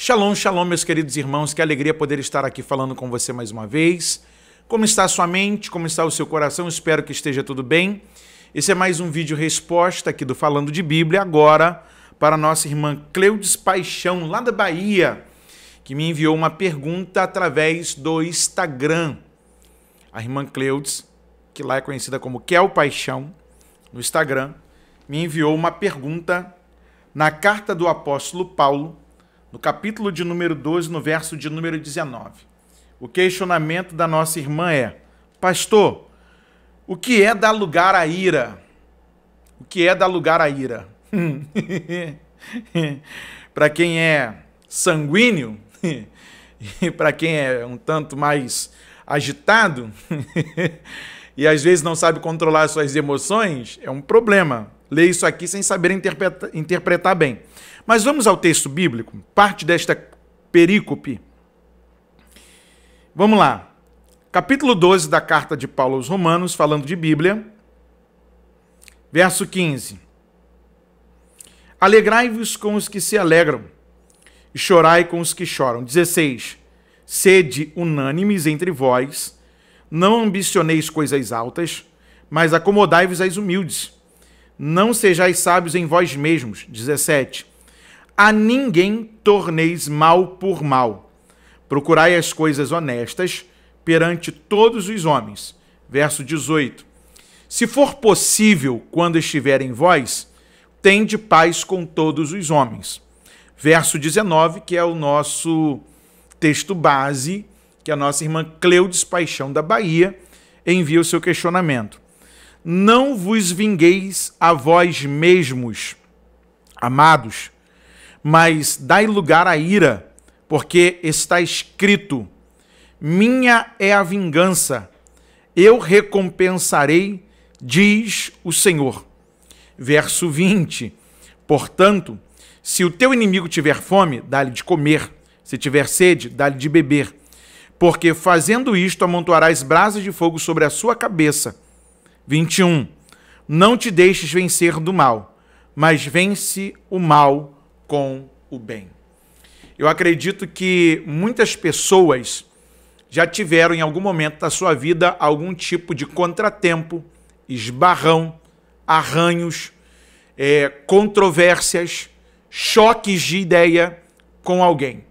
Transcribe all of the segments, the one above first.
Shalom, shalom, meus queridos irmãos, que alegria poder estar aqui falando com você mais uma vez. Como está a sua mente? Como está o seu coração? Espero que esteja tudo bem. Esse é mais um vídeo resposta aqui do Falando de Bíblia, agora para nossa irmã Cleudes Paixão, lá da Bahia, que me enviou uma pergunta através do Instagram. A irmã Cleudes, que lá é conhecida como Kel Paixão, no Instagram, me enviou uma pergunta na carta do apóstolo Paulo, no capítulo de número 12, no verso de número 19. O questionamento da nossa irmã é: Pastor, o que é dar lugar à ira? O que é dar lugar à ira? para quem é sanguíneo, para quem é um tanto mais agitado e às vezes não sabe controlar suas emoções, é um problema ler isso aqui sem saber interpretar bem. Mas vamos ao texto bíblico, parte desta perícope. Vamos lá. Capítulo 12 da carta de Paulo aos Romanos, falando de Bíblia, verso 15. Alegrai-vos com os que se alegram, e chorai com os que choram. 16. Sede unânimes entre vós, não ambicioneis coisas altas, mas acomodai-vos às humildes não sejais sábios em vós mesmos. 17. A ninguém torneis mal por mal. Procurai as coisas honestas perante todos os homens. Verso 18. Se for possível, quando estiver em vós, tende paz com todos os homens. Verso 19, que é o nosso texto base, que a nossa irmã Cleudes Paixão da Bahia envia o seu questionamento não vos vingueis a vós mesmos, amados, mas dai lugar à ira, porque está escrito: Minha é a vingança, eu recompensarei, diz o Senhor. Verso 20: Portanto, se o teu inimigo tiver fome, dá-lhe de comer, se tiver sede, dá-lhe de beber, porque fazendo isto amontoarás brasas de fogo sobre a sua cabeça 21. Não te deixes vencer do mal, mas vence o mal com o bem. Eu acredito que muitas pessoas já tiveram em algum momento da sua vida algum tipo de contratempo, esbarrão, arranhos, é, controvérsias, choques de ideia com alguém.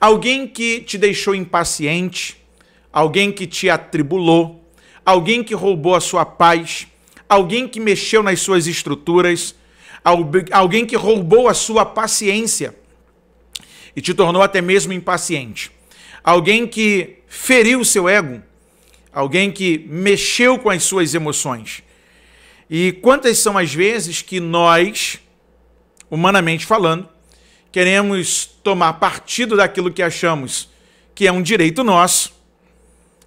Alguém que te deixou impaciente, alguém que te atribulou, alguém que roubou a sua paz, alguém que mexeu nas suas estruturas, alguém que roubou a sua paciência e te tornou até mesmo impaciente. Alguém que feriu o seu ego, alguém que mexeu com as suas emoções. E quantas são as vezes que nós, humanamente falando, queremos tomar partido daquilo que achamos que é um direito nosso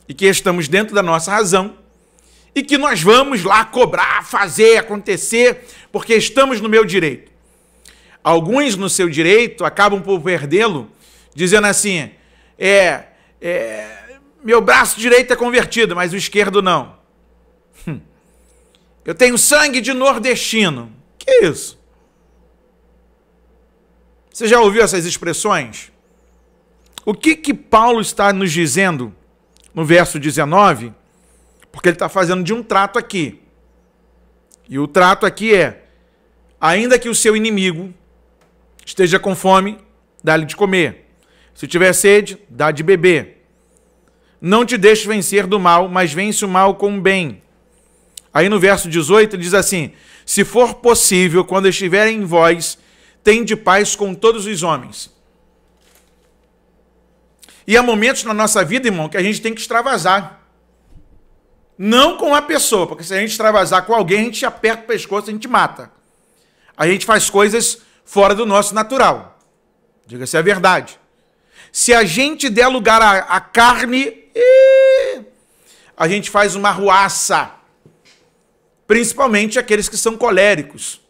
e que estamos dentro da nossa razão e que nós vamos lá cobrar, fazer acontecer, porque estamos no meu direito. Alguns no seu direito acabam por perdê-lo, dizendo assim: é, é, meu braço direito é convertido, mas o esquerdo não. Hum. Eu tenho sangue de nordestino. Que é isso? Você já ouviu essas expressões? O que que Paulo está nos dizendo? no verso 19, porque ele está fazendo de um trato aqui. E o trato aqui é: ainda que o seu inimigo esteja com fome, dá-lhe de comer. Se tiver sede, dá de beber. Não te deixes vencer do mal, mas vence o mal com o bem. Aí no verso 18 ele diz assim: Se for possível, quando estiver em vós, tende paz com todos os homens. E há momentos na nossa vida, irmão, que a gente tem que extravasar. Não com a pessoa, porque se a gente extravasar com alguém, a gente aperta o pescoço, a gente mata. A gente faz coisas fora do nosso natural. Diga-se a é verdade. Se a gente der lugar à, à carne, a gente faz uma ruaça. Principalmente aqueles que são coléricos.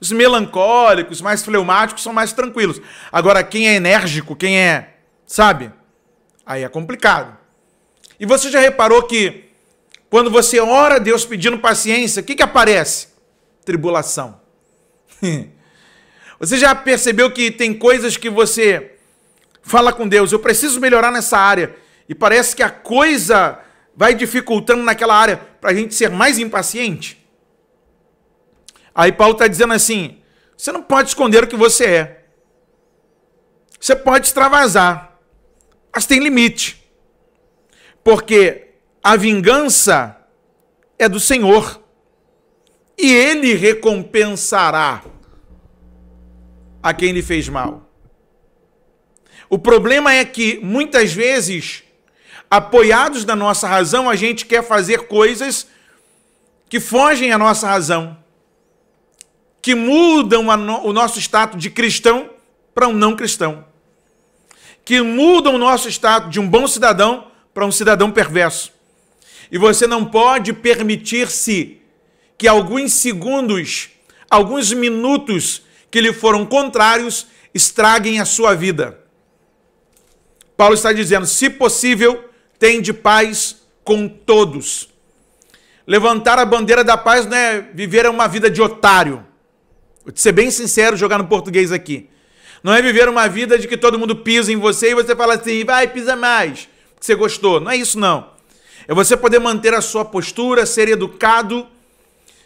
Os melancólicos, mais fleumáticos, são mais tranquilos. Agora, quem é enérgico, quem é, sabe, Aí é complicado. E você já reparou que quando você ora a Deus pedindo paciência, o que, que aparece? Tribulação. Você já percebeu que tem coisas que você fala com Deus, eu preciso melhorar nessa área. E parece que a coisa vai dificultando naquela área para a gente ser mais impaciente. Aí Paulo está dizendo assim: você não pode esconder o que você é. Você pode extravasar. Mas tem limite. Porque a vingança é do Senhor. E ele recompensará a quem lhe fez mal. O problema é que muitas vezes, apoiados da nossa razão, a gente quer fazer coisas que fogem à nossa razão, que mudam no, o nosso status de cristão para um não cristão que mudam o nosso estado de um bom cidadão para um cidadão perverso. E você não pode permitir-se que alguns segundos, alguns minutos que lhe foram contrários estraguem a sua vida. Paulo está dizendo: se possível, tende paz com todos. Levantar a bandeira da paz não é viver uma vida de otário. Vou ser bem sincero, jogar no português aqui. Não é viver uma vida de que todo mundo pisa em você e você fala assim, vai, pisa mais, que você gostou. Não é isso, não. É você poder manter a sua postura, ser educado,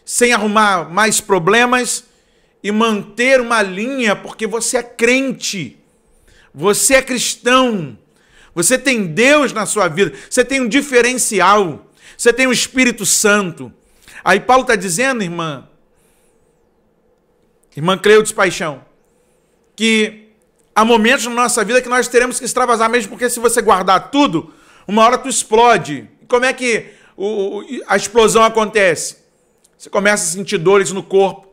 sem arrumar mais problemas e manter uma linha, porque você é crente, você é cristão, você tem Deus na sua vida, você tem um diferencial, você tem o um Espírito Santo. Aí Paulo está dizendo, irmã, irmã Cleudes Paixão, que há momentos na nossa vida que nós teremos que extravasar mesmo, porque se você guardar tudo, uma hora tu explode. Como é que o, a explosão acontece? Você começa a sentir dores no corpo,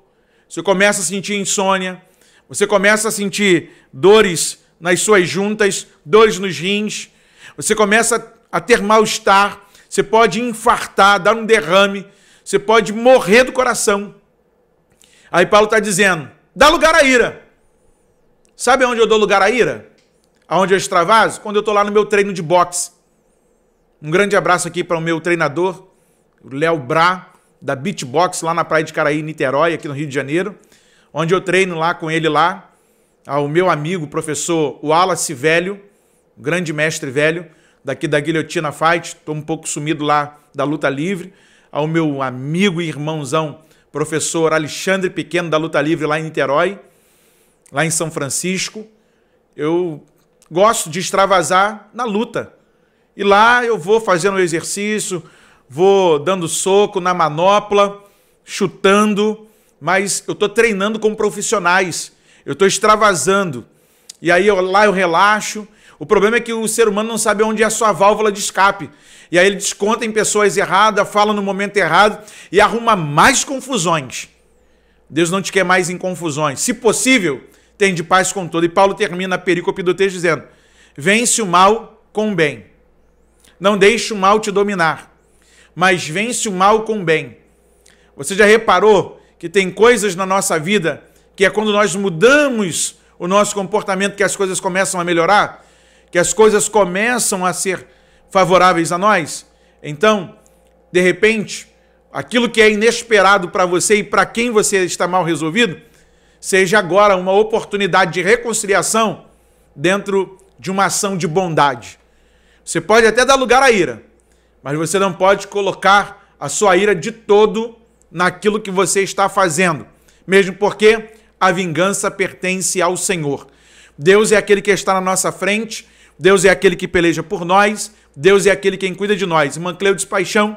você começa a sentir insônia, você começa a sentir dores nas suas juntas, dores nos rins, você começa a ter mal-estar, você pode infartar, dar um derrame, você pode morrer do coração. Aí Paulo está dizendo: dá lugar à ira. Sabe onde eu dou lugar à ira? Aonde eu extravaso? Quando eu estou lá no meu treino de boxe. Um grande abraço aqui para o meu treinador, Léo Bra, da Beatbox, lá na Praia de Caraí, Niterói, aqui no Rio de Janeiro, onde eu treino lá com ele lá, ao meu amigo, professor Wallace Velho, grande mestre velho, daqui da Guilhotina Fight, estou um pouco sumido lá da luta livre, ao meu amigo e irmãozão, professor Alexandre Pequeno, da luta livre lá em Niterói, lá em São Francisco. Eu gosto de extravasar na luta. E lá eu vou fazendo exercício, vou dando soco na manopla, chutando, mas eu estou treinando com profissionais, eu estou extravasando. E aí eu, lá eu relaxo. O problema é que o ser humano não sabe onde é a sua válvula de escape. E aí ele desconta em pessoas erradas, fala no momento errado e arruma mais confusões. Deus não te quer mais em confusões. Se possível, tem de paz com todo. E Paulo termina a perícope do texto dizendo: Vence o mal com o bem. Não deixe o mal te dominar, mas vence o mal com o bem. Você já reparou que tem coisas na nossa vida que é quando nós mudamos o nosso comportamento que as coisas começam a melhorar, que as coisas começam a ser favoráveis a nós? Então, de repente, aquilo que é inesperado para você e para quem você está mal resolvido, seja agora uma oportunidade de reconciliação dentro de uma ação de bondade. Você pode até dar lugar à ira, mas você não pode colocar a sua ira de todo naquilo que você está fazendo, mesmo porque a vingança pertence ao Senhor. Deus é aquele que está na nossa frente, Deus é aquele que peleja por nós, Deus é aquele quem cuida de nós. Irmã de Paixão,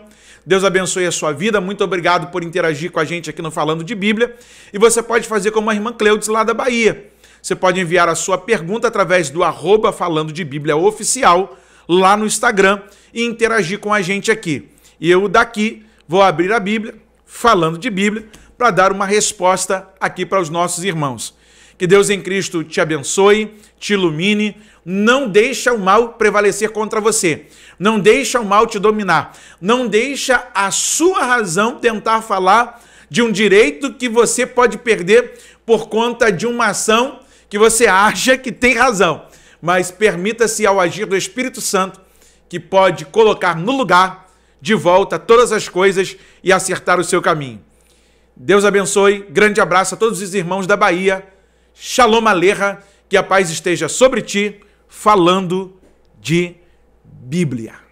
Deus abençoe a sua vida. Muito obrigado por interagir com a gente aqui no Falando de Bíblia. E você pode fazer como a irmã Cleudes lá da Bahia. Você pode enviar a sua pergunta através do arroba Falando de Bíblia Oficial lá no Instagram e interagir com a gente aqui. E eu daqui vou abrir a Bíblia, falando de Bíblia, para dar uma resposta aqui para os nossos irmãos. Que Deus em Cristo te abençoe, te ilumine. Não deixa o mal prevalecer contra você. Não deixa o mal te dominar. Não deixa a sua razão tentar falar de um direito que você pode perder por conta de uma ação que você acha que tem razão. Mas permita-se ao agir do Espírito Santo, que pode colocar no lugar de volta todas as coisas e acertar o seu caminho. Deus abençoe. Grande abraço a todos os irmãos da Bahia. Shalom Aleha, que a paz esteja sobre ti, falando de Bíblia.